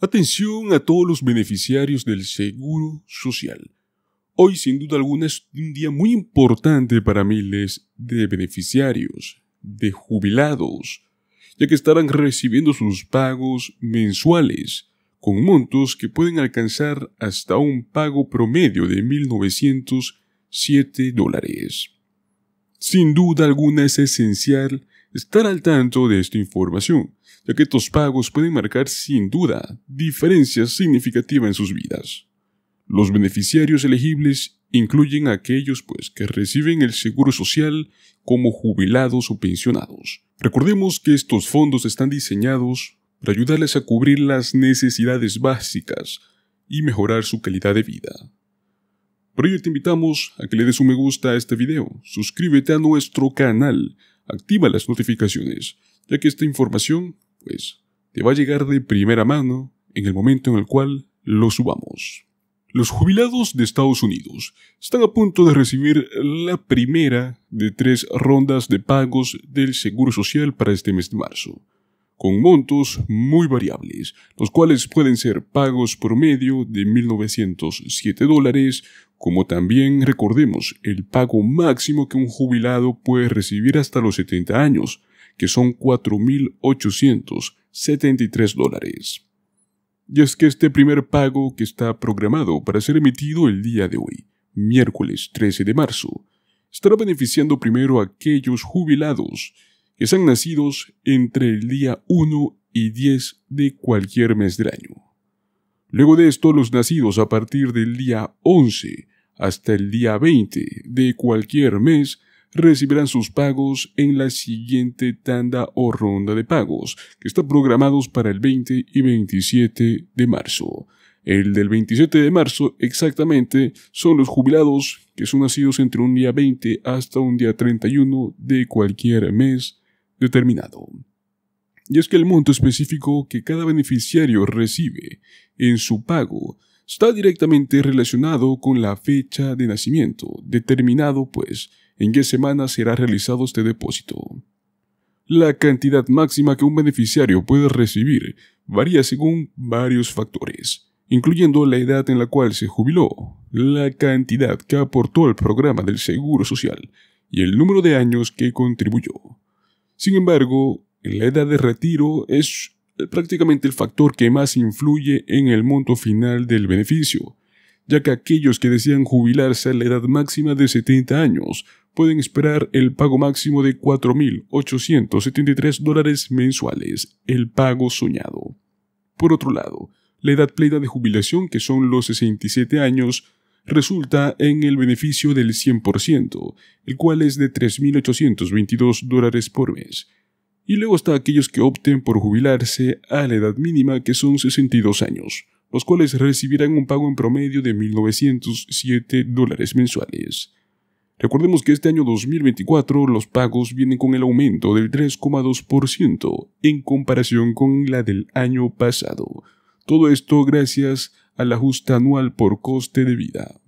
Atención a todos los beneficiarios del Seguro Social. Hoy sin duda alguna es un día muy importante para miles de beneficiarios, de jubilados, ya que estarán recibiendo sus pagos mensuales, con montos que pueden alcanzar hasta un pago promedio de 1.907 dólares. Sin duda alguna es esencial estar al tanto de esta información, ya que estos pagos pueden marcar sin duda diferencias significativas en sus vidas. Los beneficiarios elegibles incluyen a aquellos pues que reciben el seguro social como jubilados o pensionados. Recordemos que estos fondos están diseñados para ayudarles a cubrir las necesidades básicas y mejorar su calidad de vida. Por ello te invitamos a que le des un me gusta a este video, suscríbete a nuestro canal activa las notificaciones, ya que esta información, pues, te va a llegar de primera mano en el momento en el cual lo subamos. Los jubilados de Estados Unidos están a punto de recibir la primera de tres rondas de pagos del Seguro Social para este mes de marzo, con montos muy variables, los cuales pueden ser pagos promedio de 1.907 dólares como también recordemos el pago máximo que un jubilado puede recibir hasta los 70 años, que son 4.873 dólares. Y es que este primer pago que está programado para ser emitido el día de hoy, miércoles 13 de marzo, estará beneficiando primero a aquellos jubilados que sean nacidos entre el día 1 y 10 de cualquier mes del año. Luego de esto, los nacidos a partir del día 11 hasta el día 20 de cualquier mes recibirán sus pagos en la siguiente tanda o ronda de pagos, que está programados para el 20 y 27 de marzo. El del 27 de marzo exactamente son los jubilados que son nacidos entre un día 20 hasta un día 31 de cualquier mes determinado y es que el monto específico que cada beneficiario recibe en su pago está directamente relacionado con la fecha de nacimiento, determinado pues en qué semana será realizado este depósito. La cantidad máxima que un beneficiario puede recibir varía según varios factores, incluyendo la edad en la cual se jubiló, la cantidad que aportó al programa del Seguro Social y el número de años que contribuyó. Sin embargo, la edad de retiro es eh, prácticamente el factor que más influye en el monto final del beneficio, ya que aquellos que desean jubilarse a la edad máxima de 70 años pueden esperar el pago máximo de 4.873 dólares mensuales, el pago soñado. Por otro lado, la edad plena de jubilación, que son los 67 años, resulta en el beneficio del 100%, el cual es de 3.822 dólares por mes, y luego está aquellos que opten por jubilarse a la edad mínima, que son 62 años, los cuales recibirán un pago en promedio de 1.907 dólares mensuales. Recordemos que este año 2024 los pagos vienen con el aumento del 3,2% en comparación con la del año pasado. Todo esto gracias al ajuste anual por coste de vida.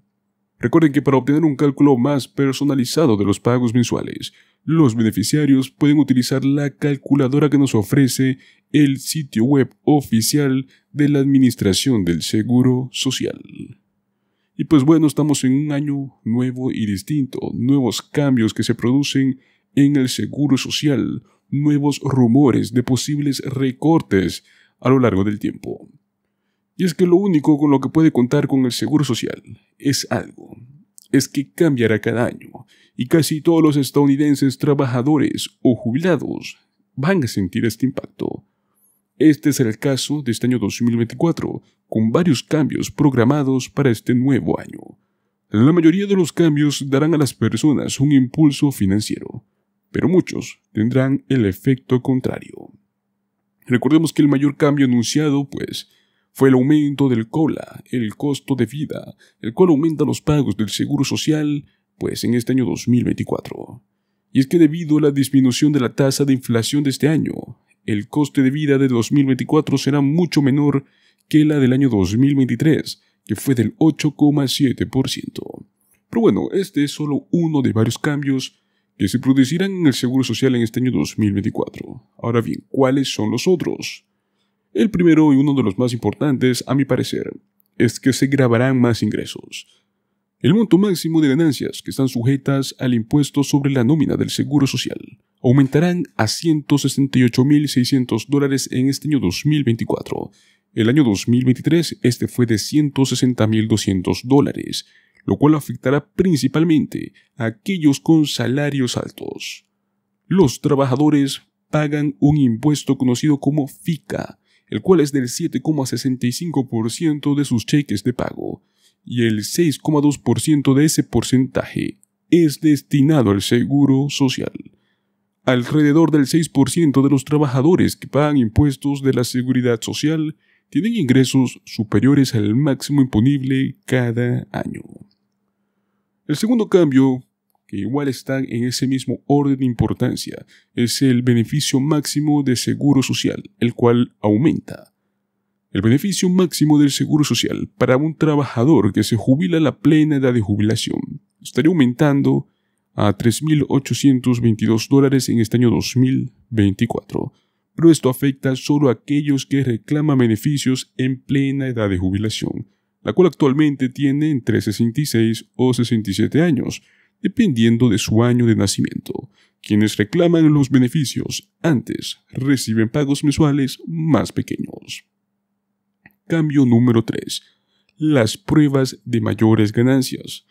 Recuerden que para obtener un cálculo más personalizado de los pagos mensuales, los beneficiarios pueden utilizar la calculadora que nos ofrece el sitio web oficial de la Administración del Seguro Social. Y pues bueno, estamos en un año nuevo y distinto, nuevos cambios que se producen en el Seguro Social, nuevos rumores de posibles recortes a lo largo del tiempo. Y es que lo único con lo que puede contar con el Seguro Social es algo, es que cambiará cada año y casi todos los estadounidenses trabajadores o jubilados van a sentir este impacto. Este será el caso de este año 2024, con varios cambios programados para este nuevo año. La mayoría de los cambios darán a las personas un impulso financiero, pero muchos tendrán el efecto contrario. Recordemos que el mayor cambio anunciado, pues, fue el aumento del COLA, el costo de vida, el cual aumenta los pagos del Seguro Social, pues en este año 2024. Y es que debido a la disminución de la tasa de inflación de este año, el coste de vida de 2024 será mucho menor que la del año 2023, que fue del 8,7%. Pero bueno, este es solo uno de varios cambios que se producirán en el Seguro Social en este año 2024. Ahora bien, ¿cuáles son los otros? El primero y uno de los más importantes, a mi parecer, es que se grabarán más ingresos. El monto máximo de ganancias que están sujetas al impuesto sobre la nómina del Seguro Social aumentarán a 168.600 dólares en este año 2024. El año 2023 este fue de 160.200 dólares, lo cual afectará principalmente a aquellos con salarios altos. Los trabajadores pagan un impuesto conocido como FICA, el cual es del 7,65% de sus cheques de pago, y el 6,2% de ese porcentaje es destinado al seguro social. Alrededor del 6% de los trabajadores que pagan impuestos de la seguridad social tienen ingresos superiores al máximo imponible cada año. El segundo cambio que igual están en ese mismo orden de importancia, es el beneficio máximo de seguro social, el cual aumenta. El beneficio máximo del seguro social para un trabajador que se jubila a la plena edad de jubilación estaría aumentando a 3.822 dólares en este año 2024, pero esto afecta solo a aquellos que reclaman beneficios en plena edad de jubilación, la cual actualmente tiene entre 66 o 67 años, dependiendo de su año de nacimiento. Quienes reclaman los beneficios antes reciben pagos mensuales más pequeños. Cambio número 3. Las pruebas de mayores ganancias.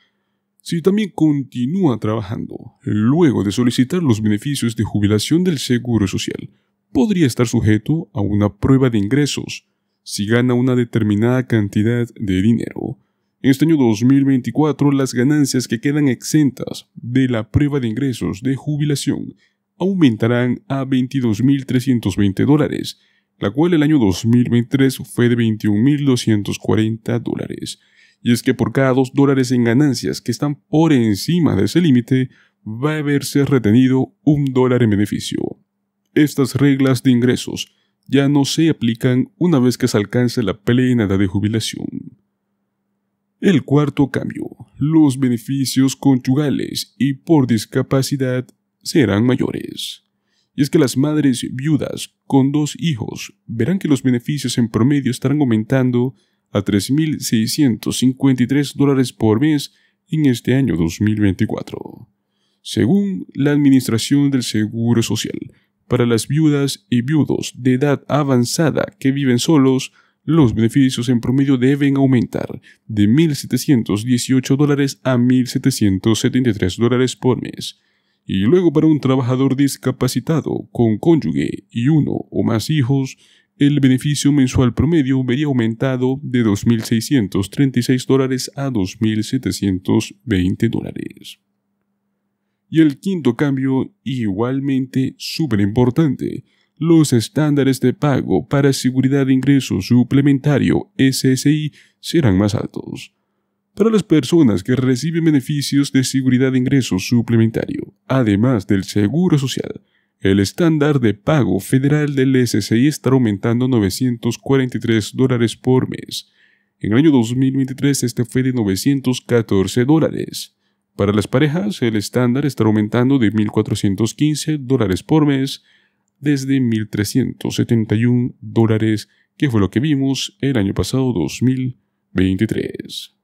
Si también continúa trabajando, luego de solicitar los beneficios de jubilación del Seguro Social, podría estar sujeto a una prueba de ingresos si gana una determinada cantidad de dinero en Este año 2024 las ganancias que quedan exentas de la prueba de ingresos de jubilación aumentarán a 22.320 dólares, la cual el año 2023 fue de 21.240 dólares. Y es que por cada 2 dólares en ganancias que están por encima de ese límite, va a verse retenido un dólar en beneficio. Estas reglas de ingresos ya no se aplican una vez que se alcance la plena edad de jubilación. El cuarto cambio, los beneficios conyugales y por discapacidad serán mayores. Y es que las madres viudas con dos hijos verán que los beneficios en promedio estarán aumentando a 3.653 dólares por mes en este año 2024, según la Administración del Seguro Social. Para las viudas y viudos de edad avanzada que viven solos, los beneficios en promedio deben aumentar de 1.718 a 1.773 por mes. Y luego para un trabajador discapacitado con cónyuge y uno o más hijos, el beneficio mensual promedio vería aumentado de 2.636 a 2.720 Y el quinto cambio, igualmente súper importante, los estándares de pago para seguridad de ingreso suplementario SSI serán más altos. Para las personas que reciben beneficios de seguridad de ingreso suplementario, además del seguro social, el estándar de pago federal del SSI estará aumentando 943 dólares por mes. En el año 2023 este fue de 914 dólares. Para las parejas, el estándar estará aumentando de 1.415 dólares por mes desde 1.371 dólares, que fue lo que vimos el año pasado 2023.